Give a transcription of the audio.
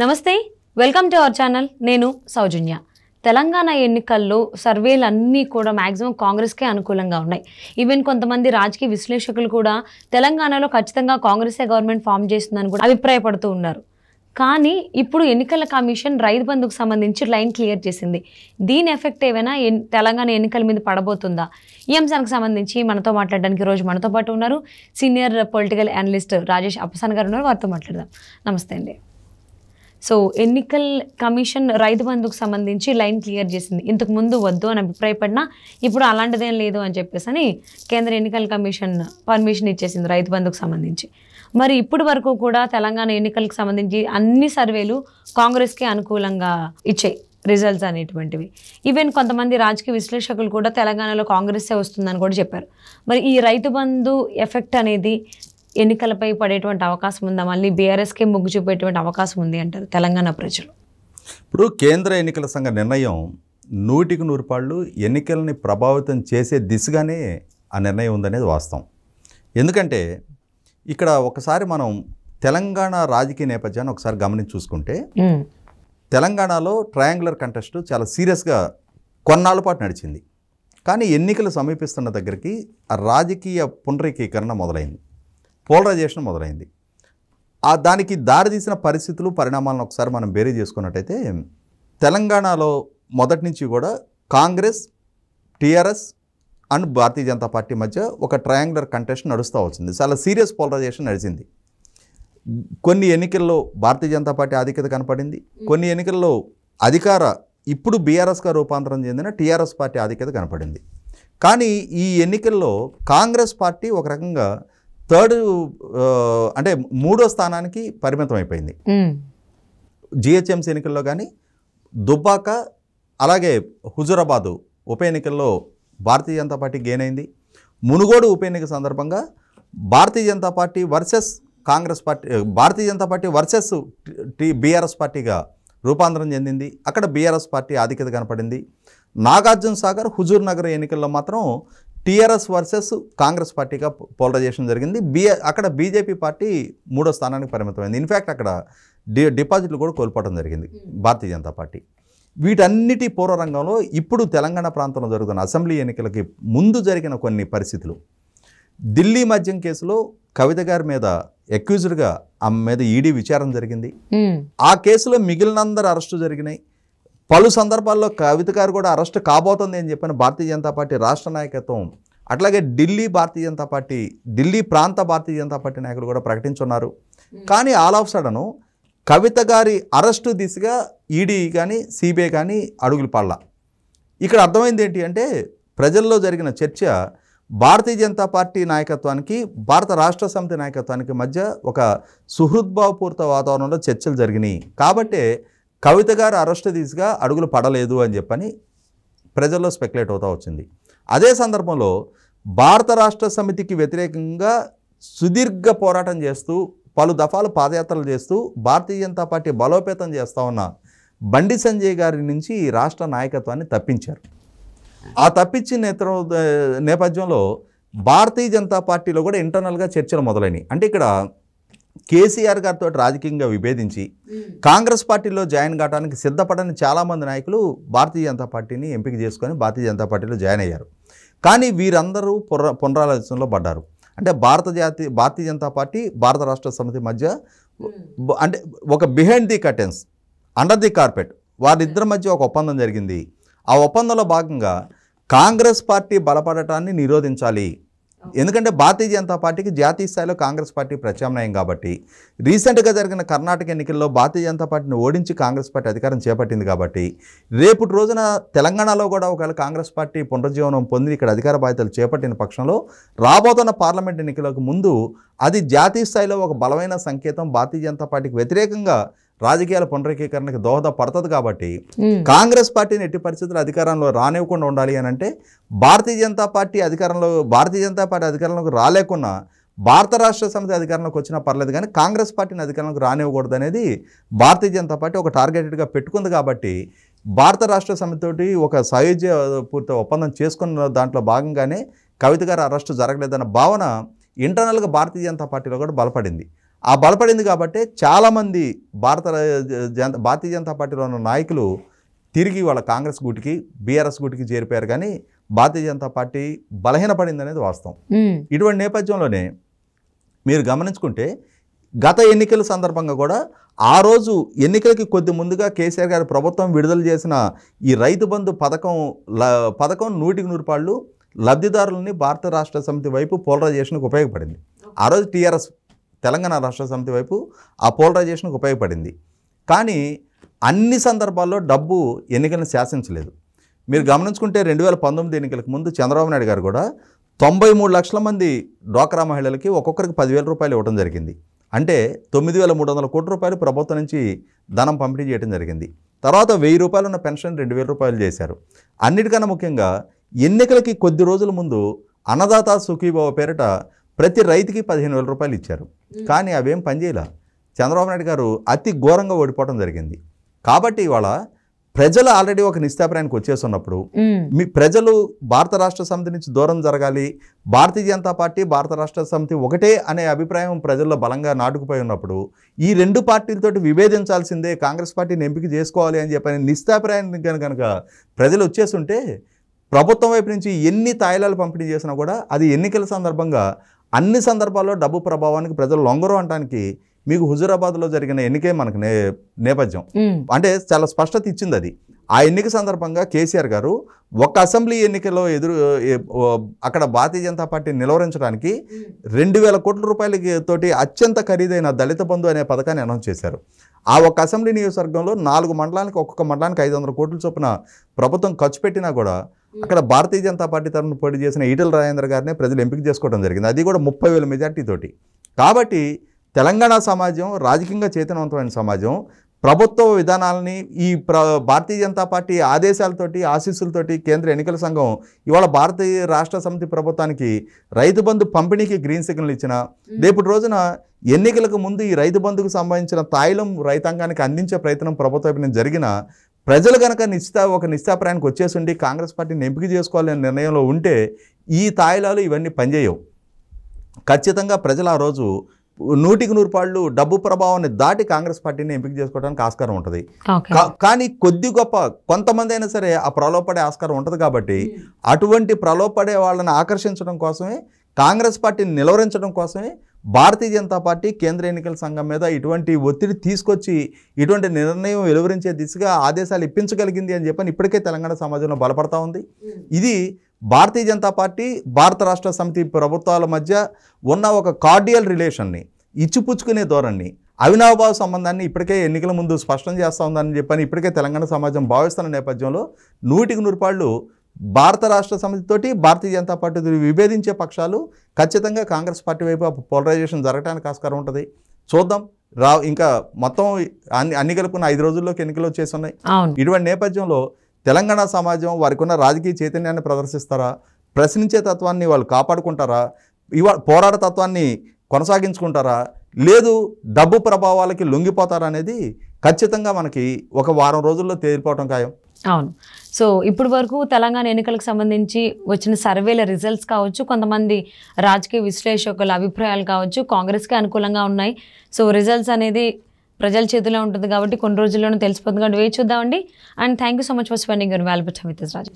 నమస్తే welcome to our channel నేను సౌజన్య తెలంగాణ ఎన్నికల్లో సర్వేలు అన్నీ కూడా మ్యాక్సిమం కాంగ్రెస్కే అనుకూలంగా ఉన్నాయి ఈవెన్ కొంతమంది రాజకీయ విశ్లేషకులు కూడా తెలంగాణలో ఖచ్చితంగా కాంగ్రెసే గవర్నమెంట్ ఫామ్ చేస్తుందని కూడా అభిప్రాయపడుతూ ఉన్నారు కానీ ఇప్పుడు ఎన్నికల కమిషన్ రైతు బంధుకు సంబంధించి లైన్ క్లియర్ చేసింది దీని ఎఫెక్ట్ ఏమైనా తెలంగాణ ఎన్నికల మీద పడబోతుందా ఈ అంశానికి సంబంధించి మనతో మాట్లాడడానికి రోజు మనతో పాటు ఉన్నారు senior political analyst Rajesh Appasan గారు ఉన్నారు వారితో మాట్లాడదాం నమస్తే అండి సో ఎన్నికల కమిషన్ రైతు బంధుకు సంబంధించి లైన్ క్లియర్ చేసింది ఇంతకు ముందు వద్దు అని అభిప్రాయపడినా ఇప్పుడు అలాంటిదేం లేదు అని చెప్పేసి కేంద్ర ఎన్నికల కమిషన్ పర్మిషన్ ఇచ్చేసింది రైతు బంధుకు సంబంధించి మరి ఇప్పుడు వరకు కూడా తెలంగాణ ఎన్నికలకు సంబంధించి అన్ని సర్వేలు కాంగ్రెస్కి అనుకూలంగా ఇచ్చాయి రిజల్ట్స్ అనేటువంటివి ఈవెన్ కొంతమంది రాజకీయ విశ్లేషకులు కూడా తెలంగాణలో కాంగ్రెస్సే వస్తుందని కూడా చెప్పారు మరి ఈ రైతు బంధు ఎఫెక్ట్ అనేది ఎన్నికలపై పడేటువంటి అవకాశం ఉందా మళ్ళీ బీఆర్ఎస్కే మొగ్గు చూపేటువంటి అవకాశం ఉంది అంటారు తెలంగాణ ప్రజలు ఇప్పుడు కేంద్ర ఎన్నికల సంఘ నిర్ణయం నూటికి నూరు పాళ్ళు ఎన్నికలని ప్రభావితం చేసే దిశగానే ఆ నిర్ణయం ఉందనేది వాస్తవం ఎందుకంటే ఇక్కడ ఒకసారి మనం తెలంగాణ రాజకీయ నేపథ్యాన్ని ఒకసారి గమనించి చూసుకుంటే తెలంగాణలో ట్రయాంగులర్ కంటెస్ట్ చాలా సీరియస్గా కొన్నాళ్ళ పాటు నడిచింది కానీ ఎన్నికలు సమీపిస్తున్న దగ్గరికి రాజకీయ పునరీకీకరణ మొదలైంది పోలరైజేషన్ మొదలైంది ఆ దానికి దారితీసిన పరిస్థితులు పరిణామాలను ఒకసారి మనం బేరీ చేసుకున్నట్టయితే తెలంగాణలో మొదటి నుంచి కూడా కాంగ్రెస్ టీఆర్ఎస్ అండ్ భారతీయ జనతా పార్టీ మధ్య ఒక ట్రయాంగులర్ కంటెస్ట్ నడుస్తూ వచ్చింది చాలా సీరియస్ పోలరైజేషన్ నడిచింది కొన్ని ఎన్నికల్లో భారతీయ జనతా పార్టీ ఆధిక్యత కనపడింది కొన్ని ఎన్నికల్లో అధికార ఇప్పుడు బీఆర్ఎస్గా రూపాంతరం చెందిన టీఆర్ఎస్ పార్టీ ఆధిక్యత కనపడింది కానీ ఈ ఎన్నికల్లో కాంగ్రెస్ పార్టీ ఒక రకంగా థర్డ్ అంటే మూడో స్థానానికి పరిమితం అయిపోయింది జిహెచ్ఎంసీ ఎన్నికల్లో కానీ దుబ్బాక అలాగే హుజురాబాదు ఉప ఎన్నికల్లో భారతీయ జనతా పార్టీ గెయిన్ అయింది మునుగోడు ఉప ఎన్నిక సందర్భంగా Bharatiya Janata Party versus Congress Party Bharatiya Janata Party versus T BRS పార్టీగా రూపాంతరం చెందింది అక్కడ బీఆర్ఎస్ పార్టీ ఆధిక్యత కనపడింది నాగార్జున సాగర్ హుజూర్ నగర్ ఎన్నికల్లో మాత్రం టీఆర్ఎస్ వర్సెస్ కాంగ్రెస్ పార్టీగా పోలరైజేషన్ జరిగింది బి అక్కడ బీజేపీ పార్టీ మూడో స్థానానికి పరిమితమైంది ఇన్ఫ్యాక్ట్ అక్కడ డి డిపాజిట్లు కూడా కోల్పోవడం జరిగింది hmm. భారతీయ జనతా పార్టీ వీటన్నిటి పూర్వరంగంలో ఇప్పుడు తెలంగాణ ప్రాంతంలో జరుగుతున్న అసెంబ్లీ ఎన్నికలకి ముందు జరిగిన కొన్ని పరిస్థితులు ఢిల్లీ మద్యం కేసులో కవిత గారి మీద అక్యూజ్డ్గా ఆమె మీద ఈడీ e విచారణ జరిగింది hmm. ఆ కేసులో మిగిలినందరూ అరెస్టు జరిగినాయి పలు సందర్భాల్లో కవిత గారు కూడా అరెస్ట్ కాబోతుంది అని చెప్పిన భారతీయ జనతా పార్టీ రాష్ట్ర నాయకత్వం అట్లాగే ఢిల్లీ భారతీయ జనతా పార్టీ ఢిల్లీ ప్రాంత భారతీయ జనతా పార్టీ నాయకులు కూడా ప్రకటించున్నారు hmm. కానీ ఆల్ ఆఫ్ సడను కవిత గారి అరెస్టు దిశగా ఈడీ కానీ సిబిఐ కానీ అడుగులు పడలా ఇక్కడ అర్థమైంది ఏంటి అంటే ప్రజల్లో జరిగిన చర్చ భారతీయ జనతా పార్టీ నాయకత్వానికి భారత రాష్ట్ర సమితి నాయకత్వానికి మధ్య ఒక సుహృద్భావపూరిత వాతావరణంలో చర్చలు జరిగినాయి కాబట్టే కవిత గారు అరెస్ట్ తీసుగా అడుగులు పడలేదు అని చెప్పని ప్రజల్లో స్పెక్యులేట్ అవుతా వచ్చింది అదే సందర్భంలో భారత రాష్ట్ర సమితికి వ్యతిరేకంగా సుదీర్ఘ పోరాటం చేస్తూ పలు దఫాలు పాదయాత్రలు చేస్తూ భారతీయ జనతా పార్టీ బలోపేతం చేస్తూ ఉన్న బండి సంజయ్ గారి నుంచి రాష్ట్ర నాయకత్వాన్ని తప్పించారు ఆ తప్పించిన నేత్ర నేపథ్యంలో భారతీయ జనతా పార్టీలో కూడా ఇంటర్నల్గా చర్చలు మొదలైనవి అంటే ఇక్కడ కేసీఆర్ గారితో రాజకీయంగా విభేదించి కాంగ్రెస్ పార్టీలో జాయిన్ కావడానికి సిద్ధపడని చాలామంది నాయకులు భారతీయ జనతా పార్టీని ఎంపిక చేసుకొని భారతీయ జనతా పార్టీలో జాయిన్ అయ్యారు కానీ వీరందరూ పునరాలోచనలో పడ్డారు అంటే భారత జాతి భారతీయ జనతా పార్టీ భారత రాష్ట్ర సమితి మధ్య అంటే ఒక behind the curtains under the carpet వారిద్దరి మధ్య ఒక ఒప్పందం జరిగింది ఆ ఒప్పందంలో భాగంగా కాంగ్రెస్ పార్టీ బలపడటాన్ని నిరోధించాలి ఎందుకంటే భారతీయ జనతా పార్టీకి జాతీయ స్థాయిలో కాంగ్రెస్ పార్టీ ప్రత్యామ్నాయం కాబట్టి రీసెంట్గా జరిగిన కర్ణాటక ఎన్నికల్లో భారతీయ జనతా పార్టీని ఓడించి కాంగ్రెస్ పార్టీ అధికారం చేపట్టింది కాబట్టి రేపు రోజున తెలంగాణలో కూడా ఒకవేళ కాంగ్రెస్ పార్టీ పునరుజ్జీవనం పొంది ఇక్కడ అధికార బాధ్యతలు చేపట్టిన పక్షంలో రాబోతున్న పార్లమెంట్ ఎన్నికలకు ముందు అది జాతీయ స్థాయిలో ఒక బలమైన సంకేతం భారతీయ జనతా పార్టీకి వ్యతిరేకంగా రాజకీయాల పునరేకీకరణకి దోహదపడుతుంది కాబట్టి కాంగ్రెస్ పార్టీని ఎట్టి పరిస్థితుల్లో అధికారంలో రానివ్వకుండా ఉండాలి అని అంటే భారతీయ జనతా పార్టీ అధికారంలో భారతీయ జనతా పార్టీ అధికారంలోకి రాలేకున్నా భారత రాష్ట్ర సమితి అధికారంలోకి వచ్చినా పర్లేదు కానీ కాంగ్రెస్ పార్టీని అధికారంలోకి రానివ్వకూడదు అనేది భారతీయ జనతా పార్టీ ఒక టార్గెటెడ్గా పెట్టుకుంది కాబట్టి భారత రాష్ట్ర సమితితోటి ఒక సాయుధ్య పూర్తి ఒప్పందం చేసుకున్న దాంట్లో భాగంగానే కవిత గారు అరెస్టు జరగలేదన్న భావన ఇంటర్నల్గా భారతీయ జనతా పార్టీలో కూడా బలపడింది ఆ బలపడింది కాబట్టి చాలామంది భారత జనత భారతీయ జనతా పార్టీలో ఉన్న నాయకులు తిరిగి వాళ్ళ కాంగ్రెస్ గుటికి బీఆర్ఎస్ గుటికి చేరిపోయారు కానీ భారతీయ జనతా పార్టీ బలహీనపడింది అనేది వాస్తవం ఇటువంటి నేపథ్యంలోనే మీరు గమనించుకుంటే గత ఎన్నికల సందర్భంగా కూడా ఆ రోజు ఎన్నికలకి కొద్ది ముందుగా కేసీఆర్ గారి ప్రభుత్వం విడుదల చేసిన ఈ రైతు బంధు పథకం పథకం నూటికి నూరు పాళ్ళు లబ్ధిదారులని భారత రాష్ట్ర సమితి వైపు పోలరైజేషన్కి ఉపయోగపడింది ఆ రోజు టీఆర్ఎస్ తెలంగాణ రాష్ట్ర సమితి వైపు ఆ పోలరైజేషన్కి ఉపయోగపడింది కానీ అన్ని సందర్భాల్లో డబ్బు ఎన్నికలను శాసించలేదు మీరు గమనించుకుంటే రెండు వేల పంతొమ్మిది ఎన్నికలకు ముందు చంద్రబాబు నాయుడు గారు కూడా తొంభై మూడు లక్షల మంది డ్వాక్రా మహిళలకి ఒక్కొక్కరికి పదివేల రూపాయలు ఇవ్వడం జరిగింది అంటే తొమ్మిది వేల మూడు వందల కోట్ల రూపాయలు ప్రభుత్వం నుంచి ధనం పంపిణీ చేయడం జరిగింది తర్వాత వెయ్యి రూపాయలు ఉన్న పెన్షన్ రెండు వేల రూపాయలు చేశారు అన్నిటికన్నా ముఖ్యంగా ఎన్నికలకి కొద్ది రోజుల ముందు అన్నదాత సుఖీభావ పేరిట ప్రతి రైతుకి పదిహేను వేల రూపాయలు ఇచ్చారు కానీ అవేం పనిచేయలే చంద్రబాబు నాయుడు గారు అతి ఘోరంగా ఓడిపోవడం జరిగింది కాబట్టి ఇవాళ ప్రజలు ఆల్రెడీ ఒక నిస్తాపరానికి వచ్చేస్తున్నప్పుడు మీ ప్రజలు భారత రాష్ట్ర సమితి నుంచి దూరం జరగాలి భారతీయ జనతా పార్టీ భారత రాష్ట్ర సమితి ఒకటే అనే అభిప్రాయం ప్రజల్లో బలంగా నాటుకుపోయి ఉన్నప్పుడు ఈ రెండు పార్టీలతోటి విభేదించాల్సిందే కాంగ్రెస్ పార్టీని ఎంపిక చేసుకోవాలి అని చెప్పని నిస్తాపరాయానికి కనుక ప్రజలు వచ్చేస్తుంటే ప్రభుత్వం వైపు నుంచి ఎన్ని తాయిలాలు పంపిణీ చేసినా కూడా అది ఎన్నికల సందర్భంగా అన్ని సందర్భాల్లో డబ్బు ప్రభావానికి ప్రజలు లొంగరు అనడానికి మీకు హుజూరాబాద్లో జరిగిన ఎన్నికే మనకు నే నేపథ్యం అంటే చాలా స్పష్టత ఇచ్చింది అది ఆ ఎన్నిక సందర్భంగా కేసీఆర్ గారు ఒక అసెంబ్లీ ఎన్నికలో ఎదురు అక్కడ భారతీయ జనతా పార్టీ నిలవరించడానికి రెండు వేల కోట్ల రూపాయలకి తోటి అత్యంత ఖరీదైన దళిత బంధు అనే పథకాన్ని అనౌన్స్ చేశారు ఆ ఒక అసెంబ్లీ నియోజకవర్గంలో నాలుగు మండలానికి ఒక్కొక్క మండలానికి ఐదు వందల కోట్ల చొప్పున ప్రభుత్వం ఖర్చు పెట్టినా కూడా అక్కడ భారతీయ జనతా పార్టీ తరఫున పోటీ చేసిన ఈటల రాజేంద్ర గారినే ప్రజలు ఎంపిక చేసుకోవడం జరిగింది అది కూడా ముప్పై వేల మెజార్టీతోటి కాబట్టి తెలంగాణ సమాజం రాజకీయంగా చేతనవంతమైన సమాజం ప్రభుత్వ విధానాలని ఈ ప్ర భారతీయ జనతా పార్టీ ఆదేశాలతోటి ఆశీస్సులతోటి కేంద్ర ఎన్నికల సంఘం ఇవాళ భారతీయ రాష్ట్ర సమితి ప్రభుత్వానికి రైతు బంధు పంపిణీకి గ్రీన్ సిగ్నల్ ఇచ్చిన రేపటి రోజున ఎన్నికలకు ముందు ఈ రైతు బంధుకు సంబంధించిన తాయిలం రైతాంగానికి అందించే ప్రయత్నం ప్రభుత్వం జరిగిన ప్రజలు కనుక నిశ్చిత ఒక నిశ్చాప్రాయానికి వచ్చేసి ఉండి కాంగ్రెస్ పార్టీని ఎంపిక చేసుకోవాలనే నిర్ణయంలో ఉంటే ఈ తాయిలాలు ఇవన్నీ పనిచేయవు ఖచ్చితంగా ప్రజలు ఆ రోజు నూటికి నూరు పాళ్ళు డబ్బు ప్రభావాన్ని దాటి కాంగ్రెస్ పార్టీని ఎంపిక చేసుకోవడానికి ఆస్కారం ఉంటుంది కానీ కొద్ది గొప్ప కొంతమంది అయినా సరే ఆ ప్రలోపడే ఆస్కారం ఉంటుంది కాబట్టి అటువంటి ప్రలోపడే వాళ్ళని ఆకర్షించడం కోసమే కాంగ్రెస్ పార్టీని నిలవరించడం కోసమే భారతీయ జనతా పార్టీ కేంద్ర ఎన్నికల సంఘం మీద ఇటువంటి ఒత్తిడి తీసుకొచ్చి ఇటువంటి నిర్ణయం వెలువరించే దిశగా ఆదేశాలు ఇప్పించగలిగింది అని చెప్పని ఇప్పటికే తెలంగాణ సమాజంలో బలపడతా ఉంది ఇది భారతీయ జనతా పార్టీ భారత రాష్ట్ర సమితి ప్రభుత్వాల మధ్య ఉన్న ఒక కార్డియల్ రిలేషన్ని ఇచ్చిపుచ్చుకునే ధోరణి అవినాభావ సంబంధాన్ని ఇప్పటికే ఎన్నికల ముందు స్పష్టం చేస్తూ ఉందని చెప్పని ఇప్పటికే తెలంగాణ సమాజం భావిస్తున్న నేపథ్యంలో నూటికి నూరుపాళ్ళు భారత రాష్ట్ర సమితితోటి భారతీయ జనతా పార్టీతో విభేదించే పక్షాలు ఖచ్చితంగా కాంగ్రెస్ పార్టీ వైపు పోలరైజేషన్ జరగడానికి ఆస్కారం ఉంటుంది చూద్దాం రా ఇంకా మొత్తం అన్ని అన్ని కలుపుకున్న ఐదు రోజుల్లోకి ఎన్నికలు వచ్చేస్తున్నాయి ఇటువంటి నేపథ్యంలో తెలంగాణ సమాజం వారికి ఉన్న రాజకీయ చైతన్యాన్ని ప్రదర్శిస్తారా ప్రశ్నించే తత్వాన్ని వాళ్ళు కాపాడుకుంటారా ఇవా పోరాట తత్వాన్ని కొనసాగించుకుంటారా లేదు డబ్బు ప్రభావాలకి లొంగిపోతారా అనేది ఖచ్చితంగా మనకి ఒక వారం రోజుల్లో తేలిపోవటం ఖాయం అవును సో ఇప్పటి వరకు తెలంగాణ ఎన్నికలకు సంబంధించి వచ్చిన సర్వేల రిజల్ట్స్ కావచ్చు కొంతమంది రాజకీయ విశ్లేషకుల అభిప్రాయాలు కావచ్చు కాంగ్రెస్కి అనుకూలంగా ఉన్నాయి సో రిజల్ట్స్ అనేది ప్రజల చేతిలో ఉంటుంది కాబట్టి కొన్ని రోజుల్లోనూ తెలిసిపోతుంది కాబట్టి వేచి చూద్దామండి and thank you so much for spending your valuable with Raju